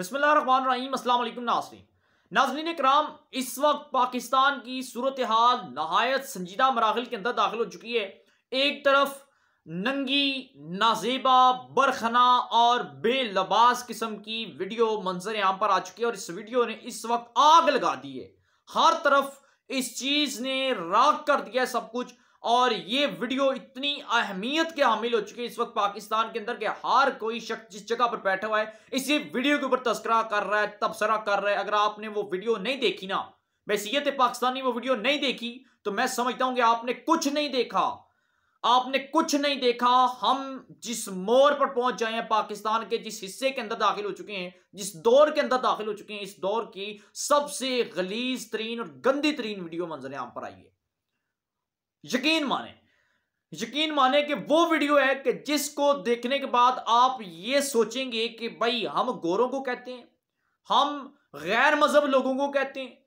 बसमीम अल्लाम नाजरीन कराम इस वक्त पाकिस्तान की सूरत हाल नहायत संजीदा मराहल के अंदर दाखिल हो चुकी है एक तरफ नंगी नाजेबा बरखना और बेलबास किस्म की वीडियो मंजर यहाँ पर आ चुकी है और इस वीडियो ने इस वक्त आग लगा दी है हर तरफ इस चीज़ ने राख कर दिया है सब कुछ और ये वीडियो इतनी अहमियत के हामिल हो चुकी है इस वक्त पाकिस्तान के अंदर के हर कोई शख्स जिस जगह पर बैठा हुआ है इसी वीडियो के ऊपर तस्करा कर रहा है तबसरा कर रहा है अगर आपने वो वीडियो नहीं देखी ना वैसीत पाकिस्तानी वो वीडियो नहीं देखी तो मैं समझता हूं कि आपने कुछ नहीं देखा आपने कुछ नहीं देखा हम जिस मोर पर पहुंच जाए हैं पाकिस्तान के जिस हिस्से के अंदर दाखिल हो चुके हैं जिस दौर के अंदर दाखिल हो चुके हैं इस दौर की सबसे गलीज तरीन और गंदी तरीन वीडियो मंजर यहां पर आई है यकीन माने यकीन माने कि वो वीडियो है कि जिसको देखने के बाद आप ये सोचेंगे कि भाई हम गोरों को कहते हैं हम गैर मजहब लोगों को कहते हैं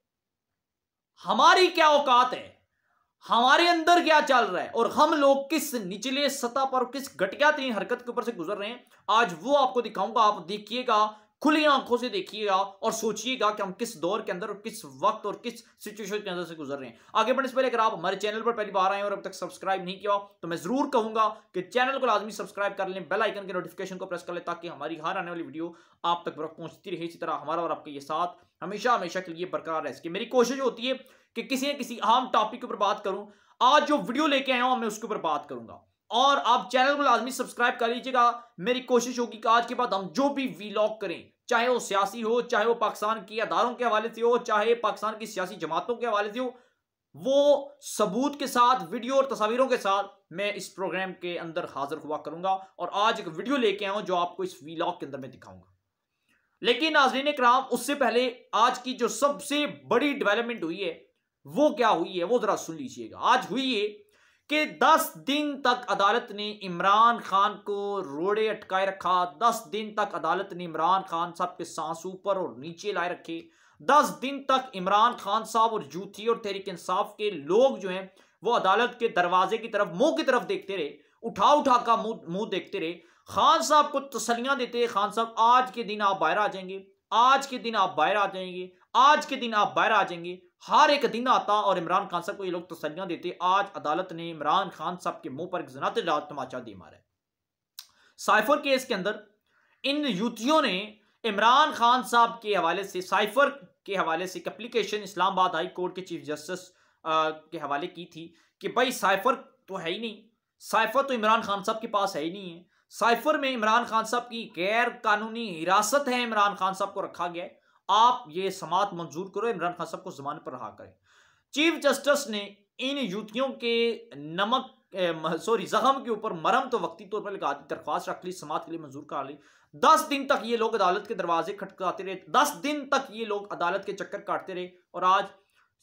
हमारी क्या औकात है हमारे अंदर क्या चल रहा है और हम लोग किस निचले सतह पर किस घटिया तीन हरकत के ऊपर से गुजर रहे हैं आज वो आपको दिखाऊंगा आप देखिएगा खुली आंखों से देखिएगा और सोचिएगा कि हम किस दौर के अंदर और किस वक्त और किस सिचुएशन के अंदर से गुजर रहे हैं आगे बढ़ने से पहले अगर आप हमारे चैनल पर पहली बार आए और अब तक सब्सक्राइब नहीं किया तो मैं जरूर कहूंगा कि चैनल को लाजमी सब्सक्राइब कर लें बेल आइकन के नोटिफिकेशन को प्रेस कर लें ताकि हमारी हर आने वाली वीडियो आप तक पहुंचती रहे इसी तरह हमारा और आपके ये साथ हमेशा हमेशा के लिए बरकरार रहे इसकी मेरी कोशिश होती है कि किसी न किसी आम टॉपिक के ऊपर बात करूं आज जो वीडियो लेके आया हूं मैं उसके ऊपर बात करूंगा और आप चैनल को लाजमी सब्सक्राइब कर लीजिएगा मेरी कोशिश होगी कि आज के बाद हम जो भी वीलॉग करें चाहे वो सियासी हो चाहे वो पाकिस्तान के अदारों के हवाले से हो चाहे पाकिस्तान की सियासी जमातों के हवाले से हो वो सबूत के साथ वीडियो और तस्वीरों के साथ मैं इस प्रोग्राम के अंदर हाजिर हुआ करूंगा और आज एक वीडियो लेके आऊँ जो आपको इस वीलॉग के अंदर मैं दिखाऊंगा लेकिन नाजरीन कराम उससे पहले आज की जो सबसे बड़ी डेवलपमेंट हुई है वो क्या हुई है वो जरा सुन लीजिएगा आज हुई है कि 10 दिन तक अदालत ने इमरान खान को रोड़े अटकाए रखा 10 दिन तक अदालत ने इमरान खान साहब के सांस ऊपर और नीचे लाए रखे 10 दिन तक इमरान खान साहब और जूथी और तहरीक इंसाफ के लोग जो हैं वो अदालत के दरवाजे की तरफ मुंह की तरफ देखते रहे उठा उठा का मुंह मुंह देखते रहे खान साहब को तसलियां देते खान साहब आज के दिन आप बाहर आ जाएंगे आज के दिन आप बाहर आ जाएंगे आज के दिन आप बाहर आ जाएंगे हर एक दिन आता और इमरान खान साहब को ये लोग तसलियां देते आज अदालत ने इमरान खान साहब के मुंह पर एक जनात तमाचा दी मारा है साइफर केस के अंदर इन युतियों ने इमरान खान साहब के हवाले से साइफर के हवाले से एक अप्लीकेशन इस्लामाबाद हाई कोर्ट के चीफ जस्टिस के हवाले की थी कि भाई साइफर तो है ही नहीं साइफर तो इमरान खान साहब के पास है ही नहीं है साइफर में इमरान खान साहब की गैर कानूनी हिरासत है इमरान खान साहब को रखा गया है आप ये समात मंजूर करो इमरान खान साहब को जमानत पर रहा करें चीफ जस्टिस ने इन युवतियों के नमक सॉरी जख्म के ऊपर मरम तो वक्ती तौर पर लगा दी दरख्वास्त रख ली समात के लिए मंजूर कर ली दस दिन तक ये लोग अदालत के दरवाजे खटकाते रहे दस दिन तक ये लोग अदालत के चक्कर काटते रहे और आज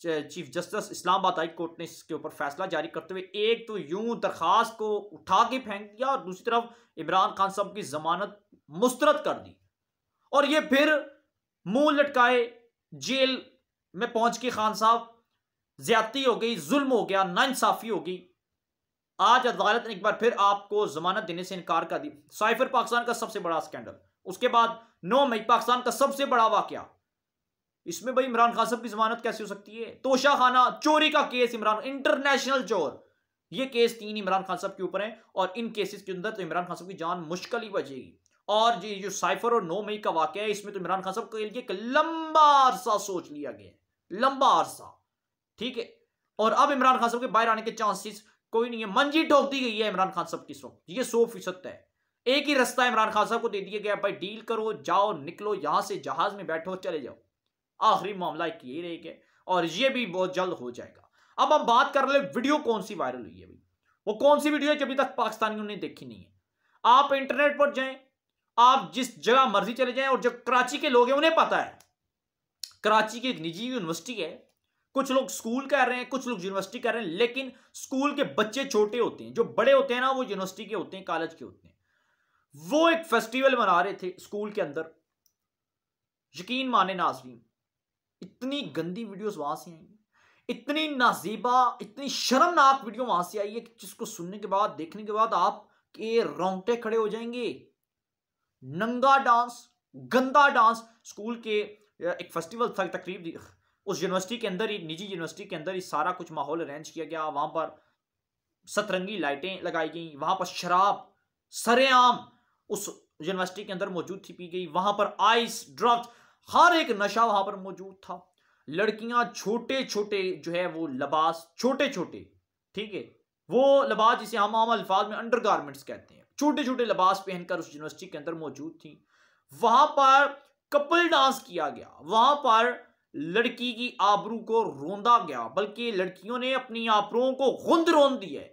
chief justice Islamabad high court ने इसके ऊपर फैसला जारी करते हुए एक तो यूं दरख्वास्त को उठा के फेंक दिया और दूसरी तरफ इमरान खान साहब की जमानत मुस्तरद कर दी और ये फिर मुंह लटकाए जेल में पहुंच के खान साहब ज्यादती हो गई जुल्म हो गया नाइंसाफ़ी होगी आज अदालत ने एक बार फिर आपको जमानत देने से इनकार कर दी साइफर पाकिस्तान का सबसे बड़ा स्कैंडल उसके बाद नौ मई पाकिस्तान का सबसे बड़ा वाक्य इसमें भाई इमरान खान साहब की जमानत कैसे हो सकती है तोशा खाना चोरी का केस इमरान इंटरनेशनल चोर ये केस तीन इमरान खान साहब के ऊपर है और इन केसेस के अंदर तो इमरान खान साहब की जान मुश्किल ही बचेगी और ये जो साइफर और नौ मई का वाक्य है इसमें तो इमरान खान साहब के लिए एक लंबा अरसा सोच लिया गया लंबा अरसा ठीक है और अब इमरान खान साहब के बाहर आने के चांसेस कोई नहीं है मंजी ठोक दी गई है इमरान खान साहब की सो ये सौ फीसद है एक ही रास्ता इमरान खान साहब को दे दिया गया भाई डील करो जाओ निकलो यहां से जहाज में बैठो चले जाओ आखिरी मामला एक ये रह गया और ये भी बहुत जल्द हो जाएगा अब हम बात कर ले वीडियो कौन सी वायरल हुई है भाई वो कौन सी वीडियो है जब तक पाकिस्तानियों ने देखी नहीं है आप इंटरनेट पर जाएं आप जिस जगह मर्जी चले जाएं और जो कराची के लोग हैं उन्हें पता है कराची की एक निजी यूनिवर्सिटी है कुछ लोग स्कूल कर रहे हैं कुछ लोग यूनिवर्सिटी कर रहे हैं लेकिन स्कूल के बच्चे छोटे होते हैं जो बड़े होते हैं ना वो यूनिवर्सिटी के होते हैं कॉलेज के होते हैं वो एक फेस्टिवल मना रहे थे स्कूल के अंदर यकीन माने नाजरीन इतनी गंदी वीडियोस वहां से आई इतनी नाजीबा इतनी शर्मनाक वीडियो वहां से आई है जिसको सुनने के बाद देखने के बाद आप के रोंगटे खड़े हो जाएंगे नंगा डांस गंदा डांस स्कूल के एक फेस्टिवल था तकरीब उस यूनिवर्सिटी के अंदर ही निजी यूनिवर्सिटी के अंदर ही सारा कुछ माहौल अरेंज किया गया वहाँ पर सतरंगी लाइटें लगाई गई वहाँ पर शराब सरेआम उस यूनिवर्सिटी के अंदर मौजूद थी पी गई वहाँ पर आइस ड्रग्स हर एक नशा वहाँ पर मौजूद था लड़कियाँ छोटे छोटे जो है वो लबास छोटे छोटे ठीक है वो लबास जिसे हम आम अल्फाज में अंडर कहते हैं छोटे छोटे लिबास पहनकर उस यूनिवर्सिटी के अंदर मौजूद थी वहां पर कपल डांस किया गया वहां पर लड़की की आबरू को रोंदा गया बल्कि लड़कियों ने अपनी आबरूओं को खुंद रोंद दी है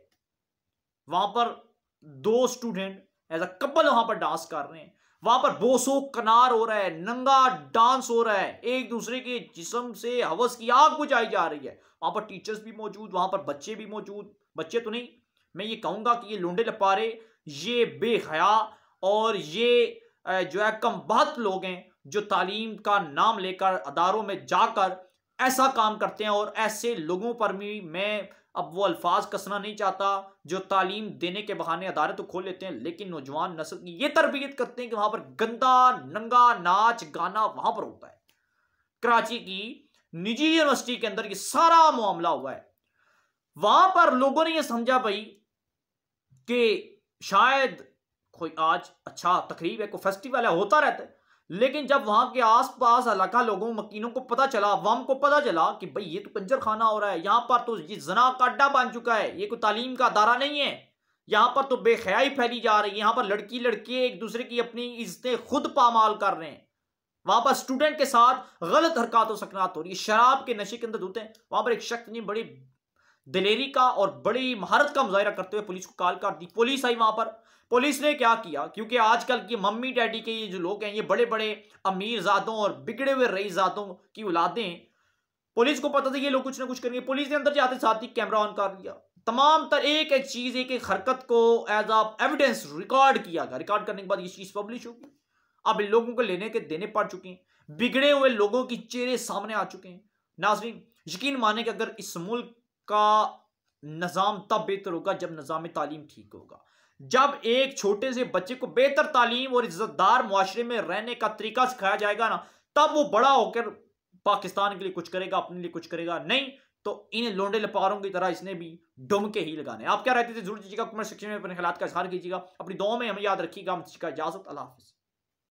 वहां पर दो स्टूडेंट एज अ कपल वहां पर डांस कर रहे हैं वहां पर बोसो कनार हो रहा है नंगा डांस हो रहा है एक दूसरे के जिसम से हवस की आग बुझाई जा रही है वहां पर टीचर्स भी मौजूद वहां पर बच्चे भी मौजूद बच्चे तो नहीं मैं ये कहूंगा कि ये लोंडे लपारे ये बेहया और ये जो है कम बहत लोग हैं जो तालीम का नाम लेकर अदारों में जाकर ऐसा काम करते हैं और ऐसे लोगों पर भी मैं अब वो अल्फाज कसना नहीं चाहता जो तालीम देने के बहाने अदारे तो खोल लेते हैं लेकिन नौजवान नस्ल की ये तरबियत करते हैं कि वहाँ पर गंदा नंगा नाच गाना वहाँ पर होता है कराची की निजी यूनिवर्सिटी के अंदर ये सारा मामला हुआ है वहां पर लोगों ने ये समझा भाई कि शायद कोई आज अच्छा तकरीब है कोई फेस्टिवल है होता रहता है लेकिन जब वहाँ के आस पास इलाका लोगों मकीनों को पता चला वाम को पता चला कि भाई ये तो कंजर खाना हो रहा है यहाँ पर तो ये जना का अड्डा बन चुका है ये कोई तालीम का अदारा नहीं है यहाँ पर तो बेख्याई फैली जा रही है यहाँ पर लड़की लड़के एक दूसरे की अपनी इज्जतें खुद पामाल कर रहे हैं वहाँ पर स्टूडेंट के साथ गलत हरकत और सकनात हो रही है शराब के नशे के अंदर धुते हैं वहाँ पर एक शख्स ने बड़ी दिलेरी का और बड़ी महारत का मुजाहरा करते हुए पुलिस को काल कर दी पुलिस आई वहां पर पुलिस ने क्या किया क्योंकि आजकल की मम्मी डैडी के ये जो लोग हैं ये बड़े बड़े अमीर जादों और बिगड़े हुए रईस जादों की औलादें पुलिस को पता था ये लोग कुछ ना कुछ करेंगे पुलिस ने अंदर जाते साथ ही कैमरा ऑन कर लिया तमाम तर एक एक चीज एक एक हरकत को एज आ एविडेंस रिकॉर्ड किया गया रिकॉर्ड करने के बाद ये चीज पब्लिश होगी अब इन लोगों को लेने के देने पड़ चुके हैं बिगड़े हुए लोगों के चेहरे सामने आ चुके हैं नाजरीन यकीन माने कि अगर इस मुल्क का निज़ाम तब बेहतर होगा जब निज़ाम तालीम ठीक होगा जब एक छोटे से बच्चे को बेहतर तालीम और इज्जतदार माशरे में रहने का तरीका सिखाया जाएगा ना तब वो बड़ा होकर पाकिस्तान के लिए कुछ करेगा अपने लिए कुछ करेगा नहीं तो इन लोंडे लपारों की तरह इसने भी डुम के ही लगाने आप क्या रहते थे जरूर दीजिएगा कमेंट सेक्शन में अपने ख्याल का इजहार कीजिएगा अपनी दो में हमें याद रखिएगा हम इसका इजाजत अल्लाह हाफिज़